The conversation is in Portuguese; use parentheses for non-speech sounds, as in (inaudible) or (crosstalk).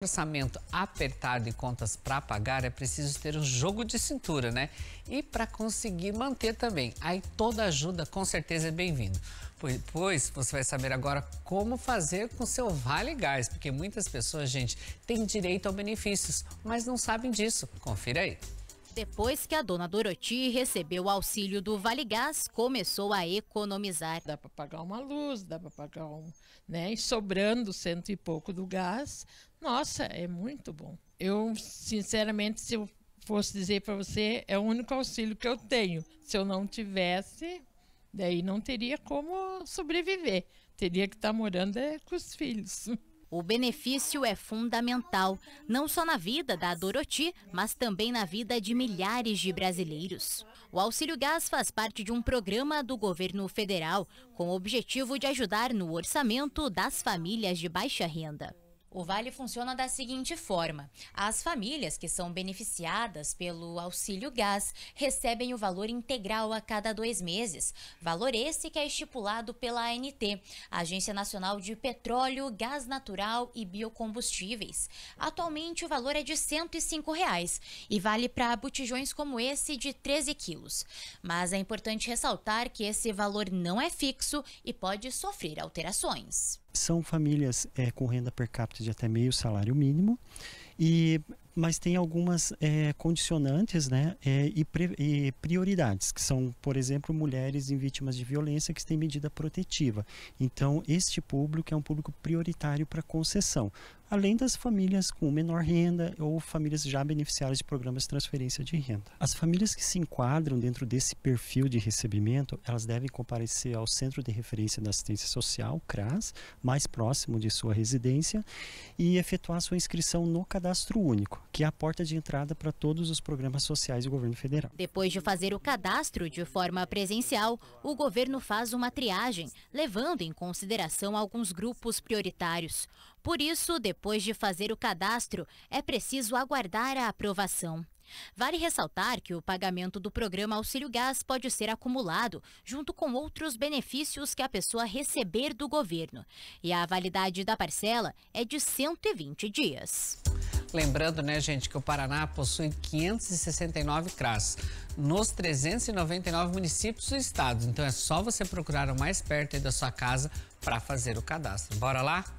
orçamento apertado e contas para pagar, é preciso ter um jogo de cintura, né? E para conseguir manter também. Aí toda ajuda com certeza é bem-vindo. Pois você vai saber agora como fazer com seu Vale Gás, porque muitas pessoas, gente, têm direito a benefícios, mas não sabem disso. Confira aí. Depois que a dona Doroti recebeu o auxílio do Vale Gás, começou a economizar. Dá para pagar uma luz, dá para pagar um, né? E sobrando cento e pouco do gás, nossa, é muito bom. Eu, sinceramente, se eu fosse dizer para você, é o único auxílio que eu tenho. Se eu não tivesse, daí não teria como sobreviver. Teria que estar tá morando é, com os filhos. (laughs) O benefício é fundamental, não só na vida da Doroti, mas também na vida de milhares de brasileiros. O Auxílio Gás faz parte de um programa do governo federal com o objetivo de ajudar no orçamento das famílias de baixa renda. O Vale funciona da seguinte forma: as famílias que são beneficiadas pelo auxílio gás recebem o valor integral a cada dois meses, valor esse que é estipulado pela ANT, Agência Nacional de Petróleo, Gás Natural e Biocombustíveis. Atualmente o valor é de R$ 105,00 reais, e vale para botijões como esse de 13 quilos. Mas é importante ressaltar que esse valor não é fixo e pode sofrer alterações são famílias é, com renda per capita de até meio salário mínimo e mas tem algumas é, condicionantes né, é, e, pre, e, prioridades, que são, por exemplo, mulheres em vítimas de violência que têm medida protetiva. Então, este público é um público prioritário para concessão além das famílias com menor renda ou famílias já beneficiárias de programas de transferência de renda. As famílias que se enquadram dentro desse perfil de recebimento, elas devem comparecer ao Centro de Referência da Assistência Social, CRAS, mais próximo de sua residência, e efetuar sua inscrição no Cadastro Único, que é a porta de entrada para todos os programas sociais do governo federal. Depois de fazer o cadastro de forma presencial, o governo faz uma triagem, levando em consideração alguns grupos prioritários. Por isso, depois de fazer o cadastro, é preciso aguardar a aprovação. Vale ressaltar que o pagamento do programa Auxílio Gás pode ser acumulado, junto com outros benefícios que a pessoa receber do governo. E a validade da parcela é de 120 dias. Lembrando, né, gente, que o Paraná possui 569 CRAS nos 399 municípios e estados. Então é só você procurar o mais perto da sua casa para fazer o cadastro. Bora lá?